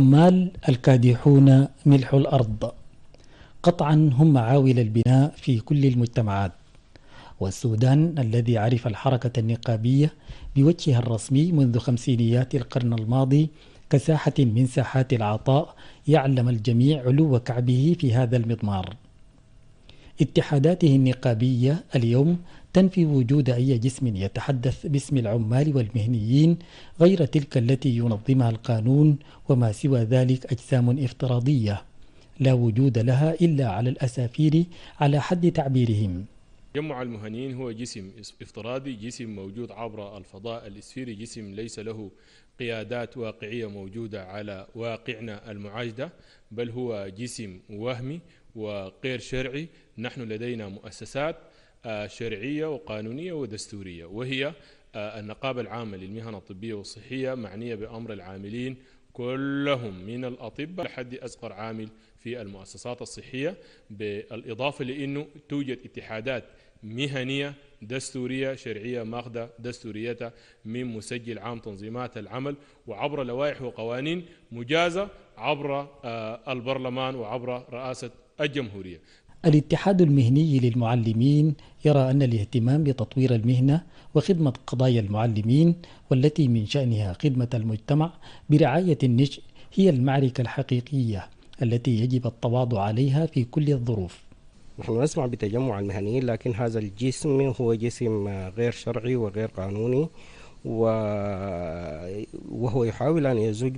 عمال الكادحون ملح الأرض قطعا هم معاول البناء في كل المجتمعات والسودان الذي عرف الحركة النقابية بوجهها الرسمي منذ خمسينيات القرن الماضي كساحة من ساحات العطاء يعلم الجميع علو كعبه في هذا المضمار اتحاداته النقابية اليوم تنفي وجود أي جسم يتحدث باسم العمال والمهنيين غير تلك التي ينظمها القانون وما سوى ذلك أجسام افتراضية لا وجود لها إلا على الأسافير على حد تعبيرهم تجمع المهنيين هو جسم افتراضي جسم موجود عبر الفضاء الاسفيري جسم ليس له قيادات واقعية موجودة على واقعنا المعاجدة بل هو جسم وهمي وغير شرعي نحن لدينا مؤسسات شرعية وقانونية ودستورية وهي آه، النقابة العامة للمهن الطبية والصحية معنية بأمر العاملين كلهم من الأطباء لحد أصغر عامل في المؤسسات الصحية بالإضافة لأنه توجد اتحادات مهنية دستورية شرعية ماخذة دستوريتها من مسجل عام تنظيمات العمل وعبر لوائح وقوانين مجازة عبر آه، البرلمان وعبر رئاسة الجمهورية الاتحاد المهني للمعلمين يرى أن الاهتمام بتطوير المهنة وخدمة قضايا المعلمين والتي من شأنها خدمة المجتمع برعاية النشء هي المعركة الحقيقية التي يجب التواضع عليها في كل الظروف نحن نسمع بتجمع المهنيين لكن هذا الجسم هو جسم غير شرعي وغير قانوني وهو يحاول أن يزج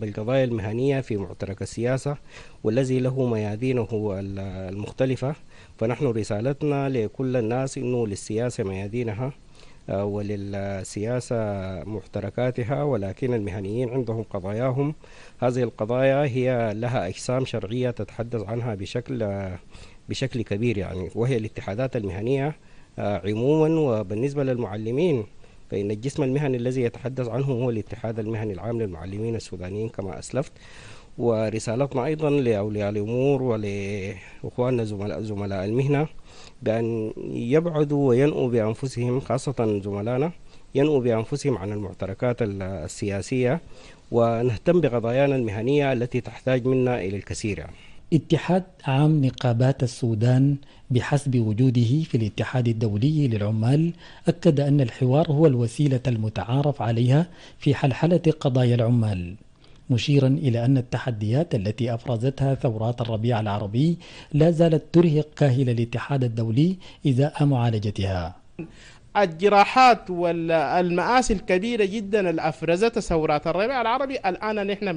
بالقضايا المهنية في معترك السياسة والذي له ميادينه المختلفة فنحن رسالتنا لكل الناس أنه للسياسة ميادينها آه، وللسياسة محتركاتها ولكن المهنيين عندهم قضاياهم هذه القضايا هي لها أجسام شرعية تتحدث عنها بشكل آه، بشكل كبير يعني وهي الاتحادات المهنية آه، عموما وبالنسبة للمعلمين فإن الجسم المهني الذي يتحدث عنه هو الاتحاد المهني العام للمعلمين السودانيين كما أسلفت ورسالتنا أيضا لأولياء الأمور ولإخواننا زملاء, زملاء المهنة بأن يبعدوا وينأوا بأنفسهم خاصة زملائنا ينأوا بأنفسهم عن المعتركات السياسية ونهتم بقضايانا المهنية التي تحتاج منا إلى الكثير يعني. اتحاد عام نقابات السودان بحسب وجوده في الاتحاد الدولي للعمال أكد أن الحوار هو الوسيلة المتعارف عليها في حلحلة قضايا العمال مشيرا إلى أن التحديات التي أفرزتها ثورات الربيع العربي لا زالت ترهق كاهل الاتحاد الدولي إزاء معالجتها الجراحات والمآسي الكبيرة جدا اللي ثورات الربيع العربي الآن نحن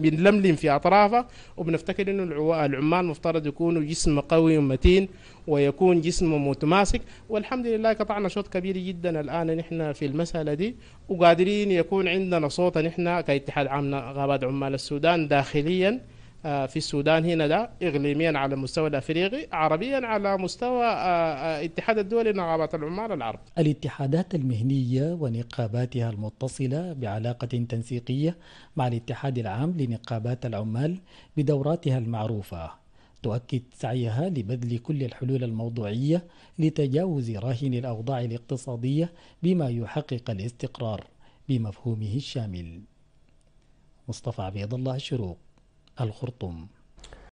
بنلملم في أطرافه وبنفتكر إنه العمال مفترض يكونوا جسم قوي ومتين ويكون جسم متماسك والحمد لله قطعنا شوط كبير جدا الآن نحن في المسألة دي وقادرين يكون عندنا صوت نحن كاتحاد عام غابات عمال السودان داخليا آه، في السودان هنا ده إقليميا على المستوى الأفريقي عربيا على مستوى آه، آه، اتحاد الدول لنقابات العمال العرب الاتحادات المهنية ونقاباتها المتصلة بعلاقة تنسيقية مع الاتحاد العام لنقابات العمال بدوراتها المعروفة تؤكد سعيها لبذل كل الحلول الموضوعية لتجاوز راهن الأوضاع الاقتصادية بما يحقق الاستقرار بمفهومه الشامل مصطفى عبيد الله الشروق الخرطوم